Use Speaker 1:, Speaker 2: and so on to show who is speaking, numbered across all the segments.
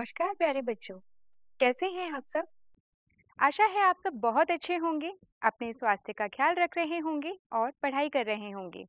Speaker 1: नमस्कार प्यारे बच्चों कैसे हैं आप सब आशा है आप सब बहुत अच्छे होंगे अपने स्वास्थ्य का ख्याल रख रहे होंगे और पढ़ाई कर रहे होंगे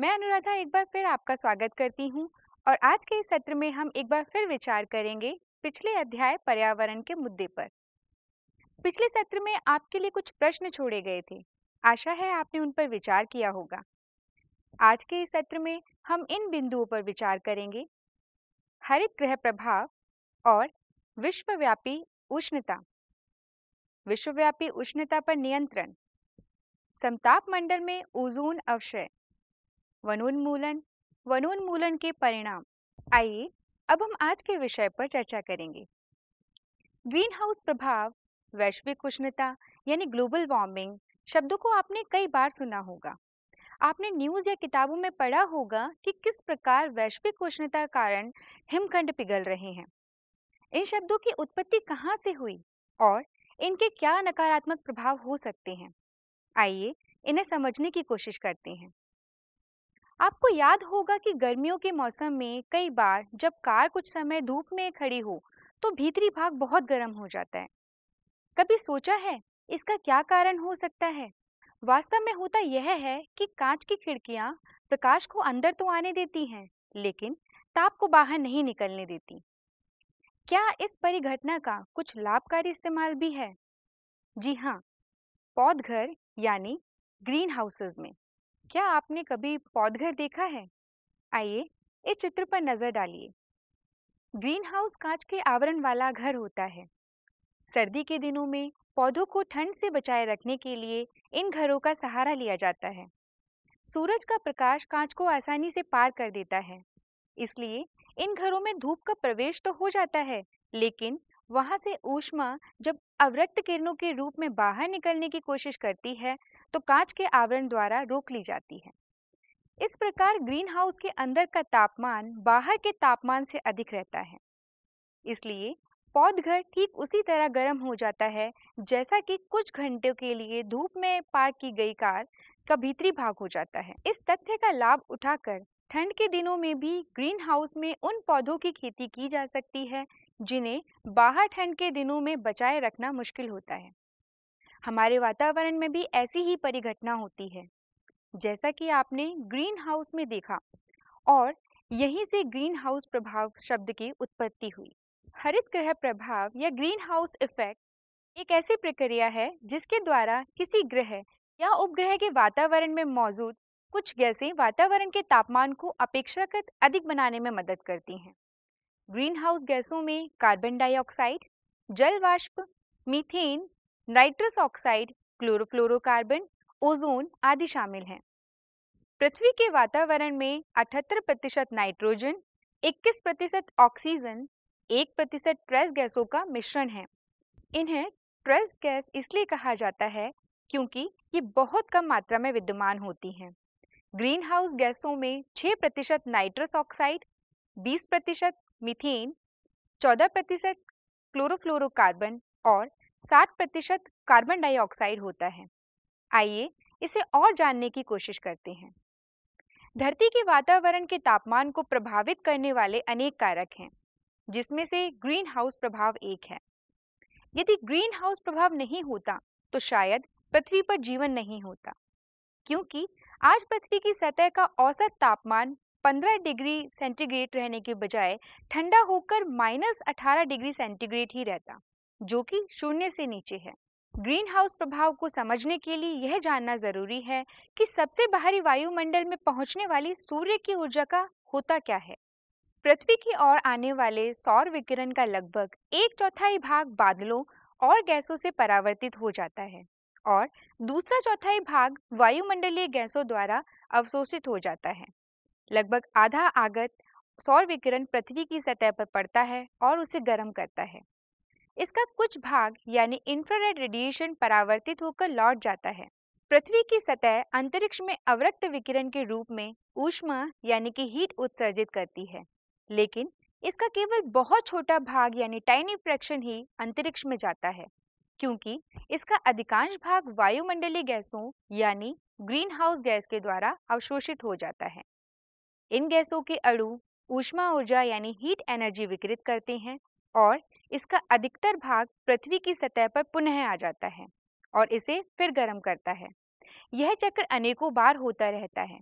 Speaker 1: मैं अनुराधा एक बार फिर आपका स्वागत करती हूं और आज के इस सत्र में हम एक बार फिर विचार करेंगे पिछले अध्याय पर्यावरण के मुद्दे पर पिछले सत्र में आपके लिए कुछ प्रश्न छोड़े गए थे आशा है आपने उन पर विचार किया होगा आज के इस सत्र में हम इन बिंदुओं पर विचार करेंगे हरित ग्रह प्रभाव और विश्वव्यापी उष्णता विश्वव्यापी उष्णता पर नियंत्रण समताप मंडल में ओजोन अवशय वनोन्मूलन वनोन्मूलन के परिणाम आइए अब हम आज के विषय पर चर्चा करेंगे ग्रीन हाउस प्रभाव वैश्विक उष्णता यानी ग्लोबल वार्मिंग शब्दों को आपने कई बार सुना होगा आपने न्यूज या किताबों में पढ़ा होगा कि किस प्रकार वैश्विक उष्णता कारण हिमखंड पिघल रहे हैं इन शब्दों की उत्पत्ति कहाँ से हुई और इनके क्या नकारात्मक प्रभाव हो सकते हैं आइए इन्हें समझने की कोशिश करते हैं आपको याद होगा कि गर्मियों के मौसम में कई बार जब कार कुछ समय धूप में खड़ी हो तो भीतरी भाग बहुत गर्म हो जाता है कभी सोचा है इसका क्या कारण हो सकता है वास्तव में होता यह है कि कांच की खिड़कियां प्रकाश को अंदर तो आने देती हैं लेकिन ताप को बाहर नहीं निकलने देती क्या इस परिघटना का कुछ लाभकारी इस्तेमाल भी है जी हाँ पौधघर यानी ग्रीन हाउसेज में क्या आपने कभी पौधघर देखा है आइए इस चित्र पर नजर डालिए ग्रीन हाउस कांच के आवरण वाला घर होता है सर्दी के दिनों में पौधों को ठंड से बचाए रखने के लिए इन घरों का सहारा लिया जाता है सूरज का प्रकाश कांच को आसानी से पार कर देता है इसलिए इन घरों में धूप का प्रवेश तो हो जाता है लेकिन वहाँ से ऊष्मा जब अवरक्त किरणों के रूप में बाहर निकलने की कोशिश करती है तो कांच के आवरण द्वारा रोक ली जाती है इस प्रकार ग्रीन हाउस के अंदर का तापमान बाहर के तापमान से अधिक रहता है इसलिए पौध घर ठीक उसी तरह गर्म हो जाता है जैसा कि कुछ घंटों के लिए धूप में पार्क की गई कार का भीतरी भाग हो जाता है इस तथ्य का लाभ उठाकर ठंड के दिनों में भी ग्रीन हाउस में उन पौधों की खेती की जा सकती है जिन्हें बाहर ठंड के दिनों में बचाए रखना मुश्किल होता है हमारे वातावरण में भी ऐसी ही परिघटना होती है जैसा कि आपने ग्रीन हाउस में देखा और यहीं से ग्रीन हाउस प्रभाव शब्द की उत्पत्ति हुई हरित ग्रह प्रभाव या ग्रीन हाउस इफेक्ट एक ऐसी प्रक्रिया है जिसके द्वारा किसी ग्रह या उपग्रह के वातावरण में मौजूद कुछ गैसें वातावरण के तापमान को अपेक्षाकृत अधिक बनाने में मदद करती हैं ग्रीन हाउस गैसों में कार्बन डाइऑक्साइड जल वाष्प methane nitrous oxide chlorofluorocarbon ozone आदि शामिल हैं पृथ्वी के वातावरण में 78 प्रतिशत नाइट्रोजन 21 प्रतिशत ऑक्सीजन 1 प्रतिशत ट्रेस गैसों का मिश्रण है इन्हें ट्रेस गैस इसलिए कहा जाता है क्योंकि ये बहुत कम मात्रा में विद्यमान होती हैं ग्रीन हाउस गैसों में 6 प्रतिशत नाइट्रस ऑक्साइड 20 प्रतिशत मिथेन 14 प्रतिशत क्लोरोफ्लोरोकार्बन और 60 प्रतिशत कार्बन डाइऑक्साइड होता है आइए इसे और जानने की कोशिश करते हैं धरती के वातावरण के तापमान को प्रभावित करने वाले अनेक कारक हैं जिसमें से ग्रीन हाउस प्रभाव एक है यदि ग्रीन हाउस प्रभाव नहीं होता तो शायद पृथ्वी पर जीवन नहीं होता क्योंकि आज पृथ्वी की सतह का औसत तापमान 15 डिग्री सेंटीग्रेड रहने के बजाय ठंडा होकर माइनस अठारह डिग्री सेंटीग्रेड ही रहता जो कि शून्य से नीचे है ग्रीन हाउस प्रभाव को समझने के लिए यह जानना जरूरी है कि सबसे बाहरी वायुमंडल में पहुंचने वाली सूर्य की ऊर्जा का होता क्या है पृथ्वी की ओर आने वाले सौर विकिरण का लगभग एक चौथाई भाग बादलों और गैसों से परावर्तित हो जाता है और दूसरा चौथाई भाग वायुमंडलीय गैसों द्वारा अवशोषित हो जाता है लगभग आधा आगत सौर विकिरण पृथ्वी की सतह पर पड़ता है और उसे गर्म करता है इसका कुछ भाग यानी इंफ्रारेड रेडिएशन परावर्तित होकर लौट जाता है पृथ्वी की सतह अंतरिक्ष में अवरक्त विकिरण के रूप में ऊष्मा यानी कि हीट उत्सर्जित करती है लेकिन इसका केवल बहुत छोटा भाग यानी टाइनी फ्रैक्शन ही अंतरिक्ष में जाता है क्योंकि इसका अधिकांश भाग वायुमंडलीय गैसों यानी ग्रीन हाउस गैस के द्वारा अवशोषित हो जाता है इन गैसों के अणु ऊष्मा ऊर्जा यानी हीट एनर्जी विकृत करते हैं और इसका अधिकतर भाग पृथ्वी की सतह पर पुनः आ जाता है और इसे फिर गर्म करता है यह चक्र अनेकों बार होता रहता है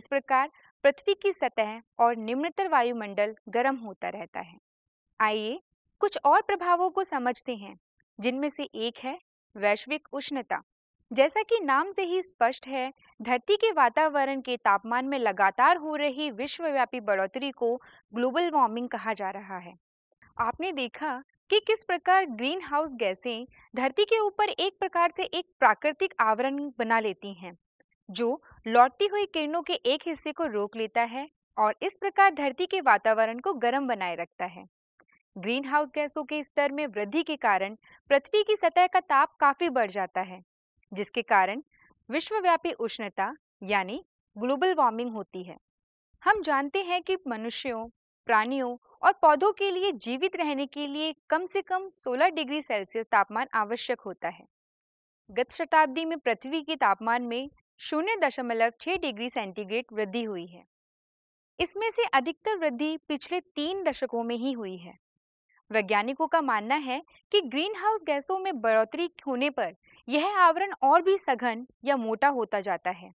Speaker 1: इस प्रकार पृथ्वी की सतह और निम्नतर वायुमंडल गर्म होता रहता है आइए कुछ और प्रभावों को समझते हैं जिनमें से एक है वैश्विक उष्णता जैसा कि नाम से ही स्पष्ट है धरती के वातावरण के तापमान में लगातार हो रही विश्वव्यापी बढ़ोतरी को ग्लोबल वार्मिंग कहा जा रहा है आपने देखा कि किस प्रकार ग्रीन हाउस गैसें धरती के ऊपर एक प्रकार से एक प्राकृतिक आवरण बना लेती हैं जो लौटती हुई किरणों के एक हिस्से को रोक लेता है और इस प्रकार धरती के वातावरण को गर्म बनाए रखता है ग्रीन हाउस गैसों के स्तर में वृद्धि के कारण पृथ्वी की सतह का ताप काफी बढ़ जाता है जिसके कारण विश्वव्यापी उष्णता यानी ग्लोबल वार्मिंग होती है हम जानते हैं कि मनुष्यों प्राणियों और पौधों के लिए जीवित रहने के लिए कम से कम 16 डिग्री सेल्सियस तापमान आवश्यक होता है गत शताब्दी में पृथ्वी के तापमान में शून्य दशमलव छह डिग्री सेंटीग्रेड वृद्धि हुई है इसमें से अधिकतर वृद्धि पिछले तीन दशकों में ही हुई है वैज्ञानिकों का मानना है कि ग्रीन हाउस गैसों में बढ़ोतरी होने पर यह आवरण और भी सघन या मोटा होता जाता है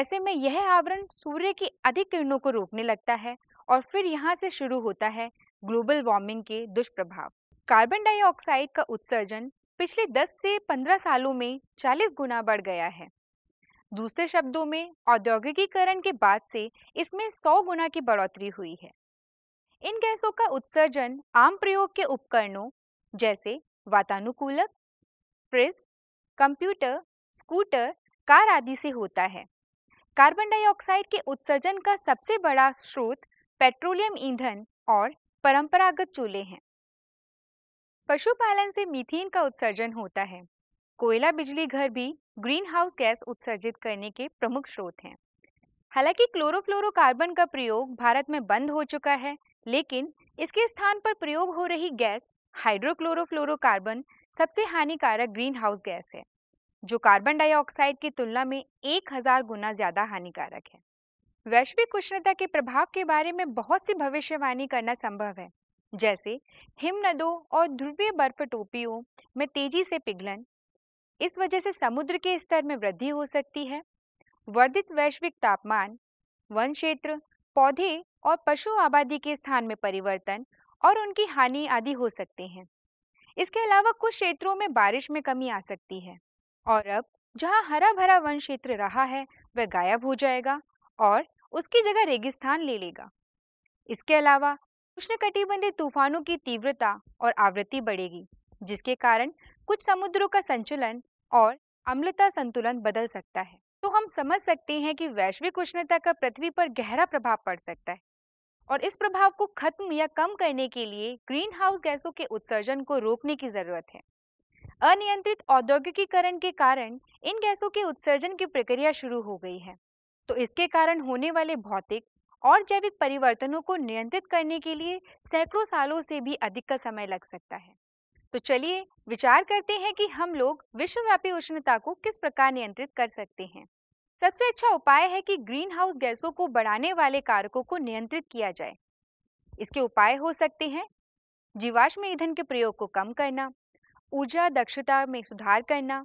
Speaker 1: ऐसे में यह आवरण सूर्य की अधिक किरणों को रोकने लगता है और फिर यहाँ से शुरू होता है ग्लोबल वार्मिंग के दुष्प्रभाव कार्बन डाइऑक्साइड का उत्सर्जन पिछले 10 से 15 सालों में 40 गुना बढ़ गया है दूसरे शब्दों में औद्योगिकीकरण के बाद से इसमें 100 गुना की बढ़ोतरी हुई है इन गैसों का उत्सर्जन आम प्रयोग के उपकरणों जैसे वातानुकूलक फ्रिज कंप्यूटर स्कूटर कार आदि से होता है कार्बन डाइऑक्साइड के उत्सर्जन का सबसे बड़ा स्रोत पेट्रोलियम ईंधन और परंपरागत चूल्हे हैं पशुपालन से मीथेन का उत्सर्जन होता है कोयला बिजली घर भी ग्रीन हाउस गैस उत्सर्जित करने के प्रमुख स्रोत हैं हालांकि क्लोरोफ्लोरोकार्बन का प्रयोग भारत में बंद हो चुका है लेकिन इसके स्थान पर प्रयोग हो रही गैस हाइड्रोक्लोरोफ्लोरोकार्बन सबसे हानिकारक ग्रीन हाउस गैस है जो कार्बन डाइऑक्साइड की तुलना में एक हजार गुना ज्यादा हानिकारक है वैश्विक उष्णता के प्रभाव के बारे में बहुत सी भविष्यवाणी करना संभव है जैसे हिमनदों और ध्रुवीय बर्फ टोपियों में तेजी से पिघलन इस वजह से समुद्र के स्तर में वृद्धि हो सकती है वर्धित वैश्विक तापमान वन क्षेत्र पौधे और पशु आबादी के स्थान में परिवर्तन और उनकी हानि आदि हो सकते हैं इसके अलावा कुछ क्षेत्रों में बारिश में कमी आ सकती है और अब जहाँ हरा भरा वन क्षेत्र रहा है वह गायब हो जाएगा और उसकी जगह रेगिस्तान ले लेगा इसके अलावा उष्णकटिबंधीय तूफानों की तीव्रता और आवृत्ति बढ़ेगी जिसके कारण कुछ समुद्रों का संचलन और अम्लता संतुलन बदल सकता है तो हम समझ सकते हैं कि वैश्विक उष्णता का पृथ्वी पर गहरा प्रभाव पड़ सकता है और इस प्रभाव को खत्म या कम करने के लिए ग्रीन हाउस गैसों के उत्सर्जन को रोकने की जरूरत है अनियंत्रित औद्योगिकीकरण के कारण इन गैसों के उत्सर्जन की प्रक्रिया शुरू हो गई है तो इसके कारण होने वाले भौतिक और जैविक परिवर्तनों को नियंत्रित करने के लिए सैकड़ों सालों से भी अधिक का समय लग सकता है तो चलिए विचार करते हैं कि हम लोग विश्वव्यापी उष्णता को किस प्रकार नियंत्रित कर सकते हैं सबसे अच्छा उपाय है कि ग्रीन हाउस गैसों को बढ़ाने वाले कारकों को नियंत्रित किया जाए इसके उपाय हो सकते हैं जीवाश्म ईंधन के प्रयोग को कम करना ऊर्जा दक्षता में सुधार करना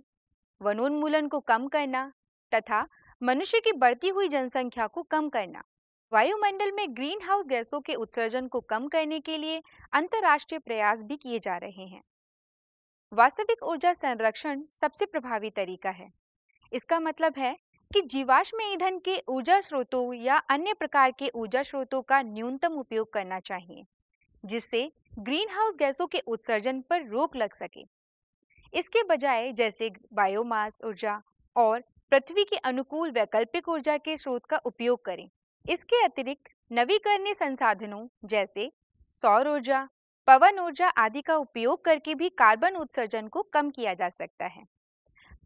Speaker 1: वनोन्मूलन को कम करना तथा मनुष्य की बढ़ती हुई जनसंख्या को कम करना वायुमंडल में ग्रीन हाउस गैसों के उत्सर्जन को कम करने के लिए अंतर्राष्ट्रीय प्रयास भी किए जा रहे हैं वास्तविक ऊर्जा संरक्षण सबसे प्रभावी तरीका है इसका मतलब है कि जीवाश्म ईंधन के ऊर्जा स्रोतों या अन्य प्रकार के ऊर्जा स्रोतों का न्यूनतम उपयोग करना चाहिए जिससे ग्रीन हाउस गैसों के उत्सर्जन पर रोक लग सके इसके बजाय जैसे बायोमास ऊर्जा और पृथ्वी के अनुकूल वैकल्पिक ऊर्जा के स्रोत का उपयोग करें इसके अतिरिक्त नवीकरणीय संसाधनों जैसे सौर ऊर्जा पवन ऊर्जा आदि का उपयोग करके भी कार्बन उत्सर्जन को कम किया जा सकता है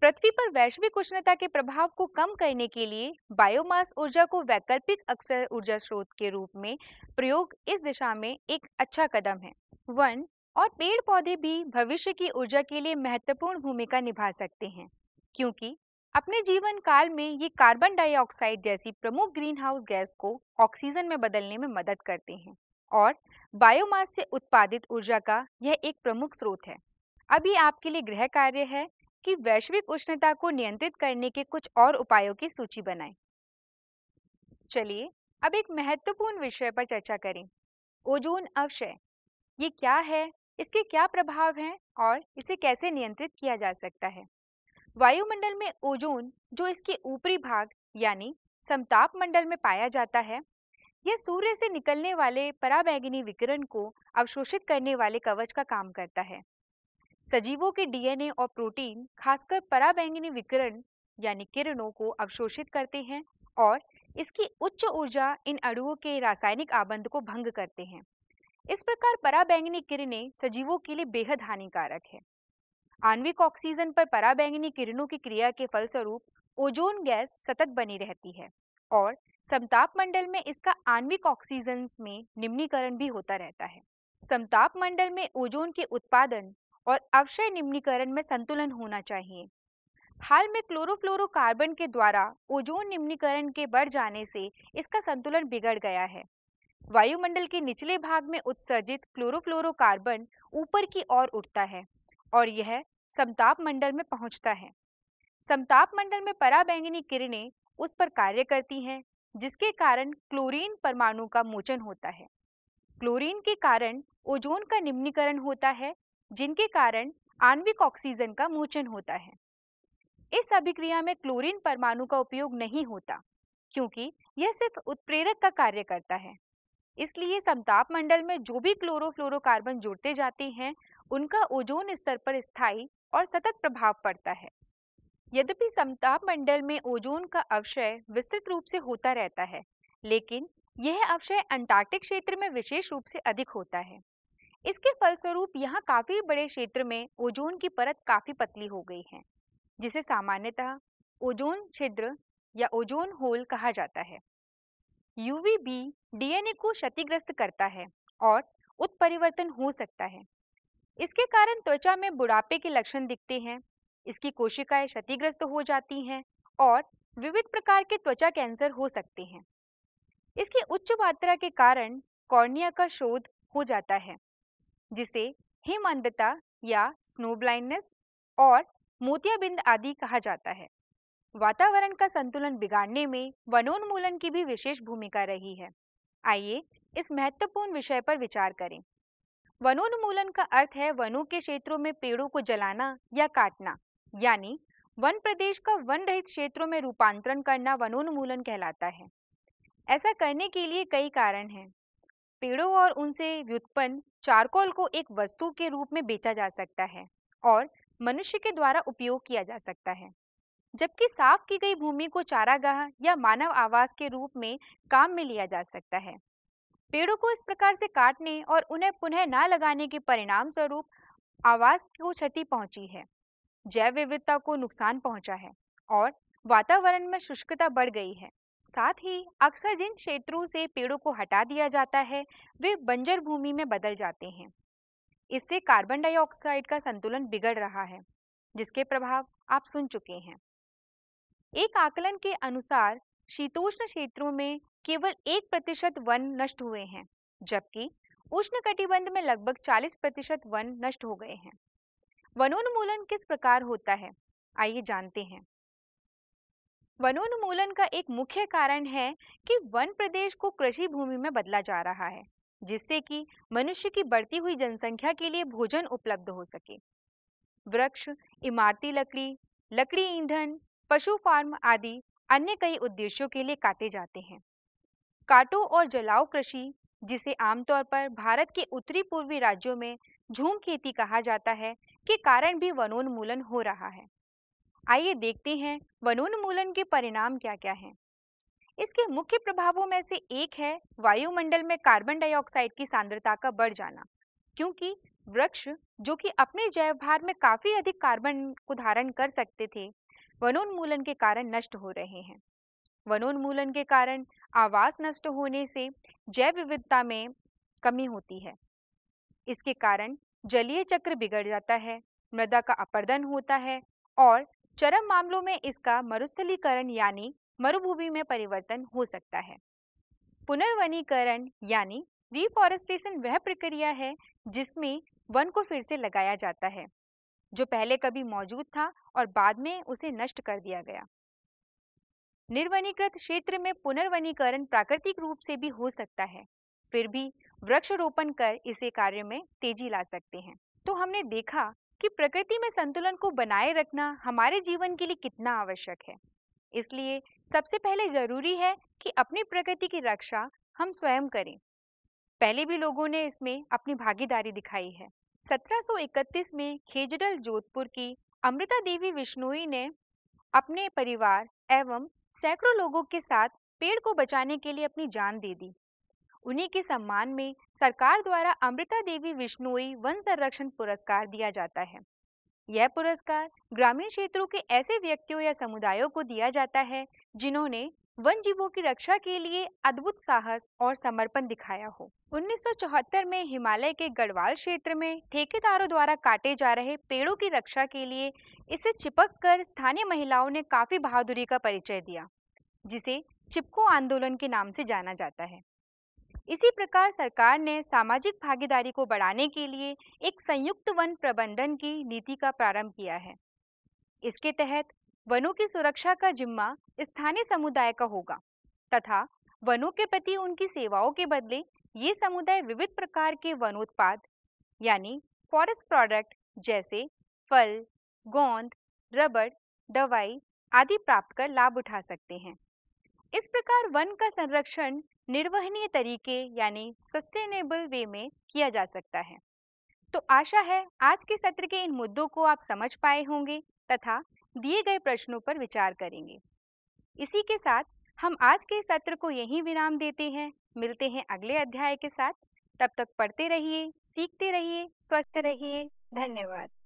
Speaker 1: पृथ्वी पर वैश्विक उष्णता के प्रभाव को कम करने के लिए बायोमास ऊर्जा को वैकल्पिक अक्सर ऊर्जा स्रोत के रूप में प्रयोग इस दिशा में एक अच्छा कदम है वन और पेड़ पौधे भी भविष्य की ऊर्जा के लिए महत्वपूर्ण भूमिका निभा सकते हैं क्योंकि अपने जीवन काल में ये कार्बन डाइऑक्साइड जैसी प्रमुख ग्रीन हाउस गैस को ऑक्सीजन में बदलने में मदद करते हैं और बायोमास से उत्पादित ऊर्जा का यह एक प्रमुख स्रोत है अभी आपके लिए गृह कार्य है कि वैश्विक उष्णता को नियंत्रित करने के कुछ और उपायों की सूची बनाएं। चलिए अब एक महत्वपूर्ण विषय पर चर्चा करें ओजोन अवशय ये क्या है इसके क्या प्रभाव हैं और इसे कैसे नियंत्रित किया जा सकता है वायुमंडल में ओजोन जो इसके ऊपरी भाग यानी समताप मंडल में पाया जाता है यह सूर्य से निकलने वाले पराबैगनी विकिरण को अवशोषित करने वाले कवच का काम करता है सजीवों के डीएनए और प्रोटीन खासकर पराबैंगनी विकिरण यानी किरणों को अवशोषित करते हैं और इसकी उच्च ऊर्जा इन अणुओं के रासायनिक आबंध को भंग करते हैं इस प्रकार पराबैंगनी किरणें सजीवों के लिए बेहद हानिकारक है आणविक ऑक्सीजन पर पराबैंगनी किरणों की क्रिया के फलस्वरूप ओजोन गैस सतत बनी रहती है और समताप मंडल में इसका आणविक ऑक्सीजन में निम्नीकरण भी होता रहता है समताप मंडल में ओजोन के उत्पादन और अवशय निम्नीकरण में संतुलन होना चाहिए हाल में क्लोरोफ्लोरोकार्बन के द्वारा ओजोन निम्नीकरण के बढ़ जाने से इसका संतुलन बिगड़ गया है वायुमंडल के निचले भाग में उत्सर्जित क्लोरोफ्लोरोकार्बन ऊपर की ओर उठता है और यह समताप मंडल में पहुंचता है समताप मंडल में पराबैंगनी किरणें उस पर कार्य करती हैं जिसके कारण क्लोरीन परमाणु का मोचन होता है क्लोरीन के कारण ओजोन का निम्नीकरण होता है जिनके कारण आणविक ऑक्सीजन का मोचन होता है इस अभिक्रिया में क्लोरीन परमाणु का उपयोग नहीं होता क्योंकि यह सिर्फ उत्प्रेरक का कार्य करता है इसलिए समताप मंडल में जो भी क्लोरोफ्लोरोकार्बन जुड़ते जाते हैं उनका ओजोन स्तर पर स्थायी और सतत प्रभाव पड़ता है यद्यपि समताप मंडल में ओजोन का अवशय विस्तृत रूप से होता रहता है लेकिन यह अवशय अंटार्कटिक क्षेत्र में विशेष रूप से अधिक होता है इसके फलस्वरूप यहाँ काफ़ी बड़े क्षेत्र में ओजोन की परत काफ़ी पतली हो गई है जिसे सामान्यतः ओजोन छिद्र या ओजोन होल कहा जाता है यूवी बी डीएनए को क्षतिग्रस्त करता है और उत्परिवर्तन हो सकता है इसके कारण त्वचा में बुढ़ापे के लक्षण दिखते हैं इसकी कोशिकाएं क्षतिग्रस्त हो जाती हैं और विविध प्रकार के त्वचा कैंसर हो सकते हैं इसकी उच्च मात्रा के कारण कॉर्निया का शोध हो जाता है जिसे हिम अंधता या स्नो ब्लाइंडनेस और मोतियाबिंद आदि कहा जाता है वातावरण का संतुलन बिगाड़ने में वनोन्मूलन की भी विशेष भूमिका रही है आइए इस महत्वपूर्ण विषय पर विचार करें वनोन्मूलन का अर्थ है वनों के क्षेत्रों में पेड़ों को जलाना या काटना यानी वन प्रदेश का वन रहित क्षेत्रों में रूपांतरण करना वनोन्मूलन कहलाता है ऐसा करने के लिए कई कारण हैं पेड़ों और उनसे व्युत्पन्न चारकोल को एक वस्तु के रूप में बेचा जा सकता है और मनुष्य के द्वारा उपयोग किया जा सकता है जबकि साफ की गई भूमि को चारागाह या मानव आवास के रूप में काम में लिया जा सकता है पेड़ों को इस प्रकार से काटने और उन्हें पुनः न लगाने के परिणाम स्वरूप आवास को क्षति पहुंची है जैव विविधता को नुकसान पहुंचा है और वातावरण में शुष्कता बढ़ गई है साथ ही अक्सर जिन क्षेत्रों से पेड़ों को हटा दिया जाता है वे बंजर भूमि में बदल जाते हैं इससे कार्बन डाइऑक्साइड का संतुलन बिगड़ रहा है जिसके प्रभाव आप सुन चुके हैं एक आकलन के अनुसार शीतोष्ण क्षेत्रों में केवल एक प्रतिशत वन नष्ट हुए हैं जबकि उष्ण कटिबंध में लगभग 40 प्रतिशत वन नष्ट हो गए हैं वनोन्मूलन किस प्रकार होता है आइए जानते हैं वनोन्मूलन का एक मुख्य कारण है कि वन प्रदेश को कृषि भूमि में बदला जा रहा है जिससे कि मनुष्य की बढ़ती हुई जनसंख्या के लिए भोजन उपलब्ध हो सके वृक्ष इमारती लकड़ी लकड़ी ईंधन पशु फार्म आदि अन्य कई उद्देश्यों के लिए काटे जाते हैं काटो और जलाओ कृषि जिसे आमतौर पर भारत के उत्तरी पूर्वी राज्यों में झूम खेती कहा जाता है के कारण भी वनोन्मूलन हो रहा है आइए देखते हैं वनोन्मूलन के परिणाम क्या क्या हैं इसके मुख्य प्रभावों में से एक है वायुमंडल में कार्बन डाइऑक्साइड की सांद्रता का बढ़ जाना क्योंकि वृक्ष जो कि अपने जैव भार में काफ़ी अधिक कार्बन को धारण कर सकते थे वनोन्मूलन के कारण नष्ट हो रहे हैं वनोन्मूलन के कारण आवास नष्ट होने से जैव विविधता में कमी होती है इसके कारण जलीय चक्र बिगड़ जाता है मृदा का अपर्दन होता है और चरम मामलों में इसका मरुस्थलीकरण यानी मरुभूमि में परिवर्तन हो सकता है पुनर्वनीकरण यानी रिफॉरेस्टेशन वह प्रक्रिया है जिसमें वन को फिर से लगाया जाता है जो पहले कभी मौजूद था और बाद में उसे नष्ट कर दिया गया निर्वनीकृत क्षेत्र में पुनर्वनीकरण प्राकृतिक रूप से भी हो सकता है फिर भी वृक्षरोपण कर इसे कार्य में तेजी ला सकते हैं तो हमने देखा कि प्रकृति में संतुलन को बनाए रखना हमारे जीवन के लिए कितना आवश्यक है इसलिए सबसे पहले जरूरी है कि अपनी प्रकृति की रक्षा हम स्वयं करें पहले भी लोगों ने इसमें अपनी भागीदारी दिखाई है 1731 में खेजडल जोधपुर की अमृता देवी विष्णुई ने अपने परिवार एवं सैकड़ों लोगों के साथ पेड़ को बचाने के लिए अपनी जान दे दी उन्हीं के सम्मान में सरकार द्वारा अमृता देवी विष्णुई वन संरक्षण पुरस्कार दिया जाता है यह पुरस्कार ग्रामीण क्षेत्रों के ऐसे व्यक्तियों या समुदायों को दिया जाता है जिन्होंने वन जीवों की रक्षा के लिए अद्भुत साहस और समर्पण दिखाया हो 1974 में हिमालय के गढ़वाल क्षेत्र में ठेकेदारों द्वारा काटे जा रहे पेड़ों की रक्षा के लिए इसे चिपक कर स्थानीय महिलाओं ने काफी बहादुरी का परिचय दिया जिसे चिपको आंदोलन के नाम से जाना जाता है इसी प्रकार सरकार ने सामाजिक भागीदारी को बढ़ाने के लिए एक संयुक्त वन प्रबंधन की नीति का प्रारंभ किया है इसके तहत वनों की सुरक्षा का जिम्मा स्थानीय समुदाय का होगा तथा वनों के प्रति उनकी सेवाओं के बदले ये समुदाय विविध प्रकार के वनोत्पाद यानी फॉरेस्ट प्रोडक्ट जैसे फल गोंद रबड़ दवाई आदि प्राप्त कर लाभ उठा सकते हैं इस प्रकार वन का संरक्षण निर्वहनीय तरीके यानी सस्टेनेबल वे में किया जा सकता है तो आशा है आज के सत्र के इन मुद्दों को आप समझ पाए होंगे तथा दिए गए प्रश्नों पर विचार करेंगे इसी के साथ हम आज के सत्र को यहीं विराम देते हैं मिलते हैं अगले अध्याय के साथ तब तक पढ़ते रहिए सीखते रहिए स्वस्थ रहिए धन्यवाद